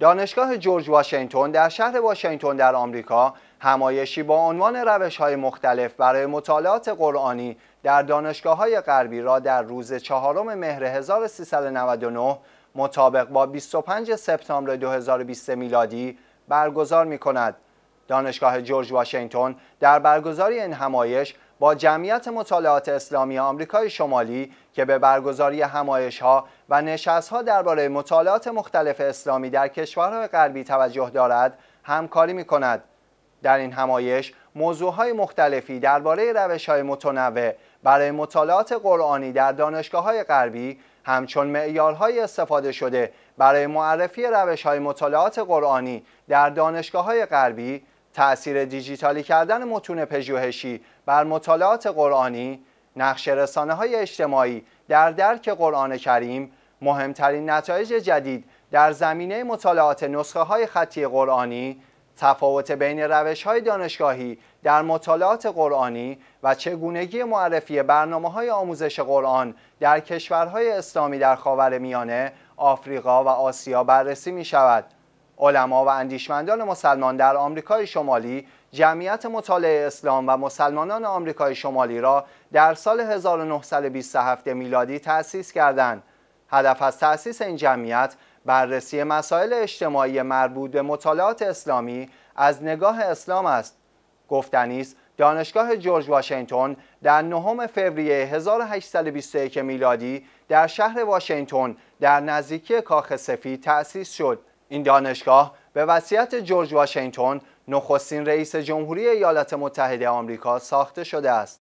دانشگاه جورج واشنگتن در شهر واشنگتن در آمریکا همایشی با عنوان روش های مختلف برای مطالعات قرآنی در دانشگاه های غربی را در روز چهارم مهر 1399 مطابق با 25 سپتامبر 2020 میلادی برگزار می کند. دانشگاه جورج واشنگتن در برگزاری این همایش با جمعیت مطالعات اسلامی آمریکای شمالی که به برگزاری همایش ها و نشست ها درباره مطالعات مختلف اسلامی در کشورهای غربی توجه دارد همکاری می کند. در این همایش موضوع های مختلفی درباره روش های متنوع برای مطالعات قرآنی در دانشگاه های غربی همچون معیارهای استفاده شده برای معرفی روش های مطالعات قرآنی در دانشگاه های غربی تأثیر دیجیتالی کردن متون پژوهشی بر مطالعات قرآنی نقش رسانه های اجتماعی در درک قرآن کریم مهمترین نتایج جدید در زمینه مطالعات نسخه های خطی قرآنی تفاوت بین روش های دانشگاهی در مطالعات قرآنی و چگونگی معرفی برنامه های آموزش قرآن در کشورهای اسلامی در خاور میانه، آفریقا و آسیا بررسی می شود. علما و اندیشمندان مسلمان در آمریکای شمالی جمعیت مطالعه اسلام و مسلمانان آمریکای شمالی را در سال 1927 میلادی تأسیس کردند. هدف از تأسیس این جمعیت بررسی مسائل اجتماعی مربوط به مطالعات اسلامی از نگاه اسلام است. گفتنی است دانشگاه جورج واشنگتن در نهم فوریه 1821 میلادی در شهر واشنگتن در نزدیکی کاخ سفید تأسیس شد. این دانشگاه به وصیت جورج واشنگتن نخستین رئیس جمهوری ایالات متحده آمریکا ساخته شده است.